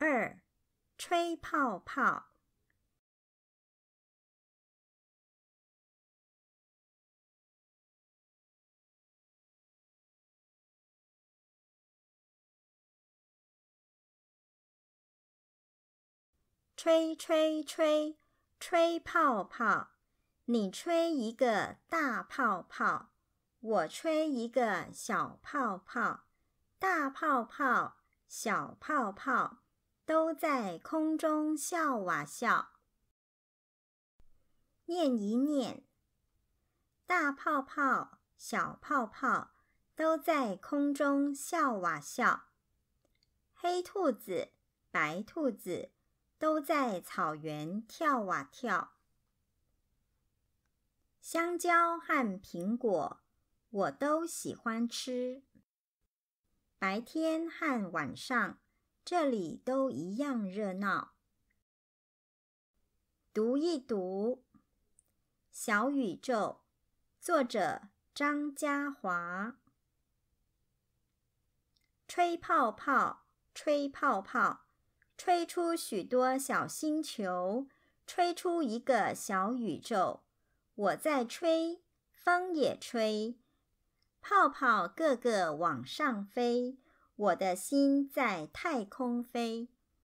二，吹泡泡，吹吹吹吹泡泡。你吹一个大泡泡，我吹一个小泡泡。大泡泡，小泡泡。都在空中笑哇笑，念一念。大泡泡、小泡泡都在空中笑哇笑。黑兔子、白兔子都在草原跳哇跳。香蕉和苹果我都喜欢吃。白天和晚上。这里都一样热闹。读一读，《小宇宙》，作者：张嘉华。吹泡泡，吹泡泡，吹出许多小星球，吹出一个小宇宙。我在吹，风也吹，泡泡个个往上飞。我的心在太空飞。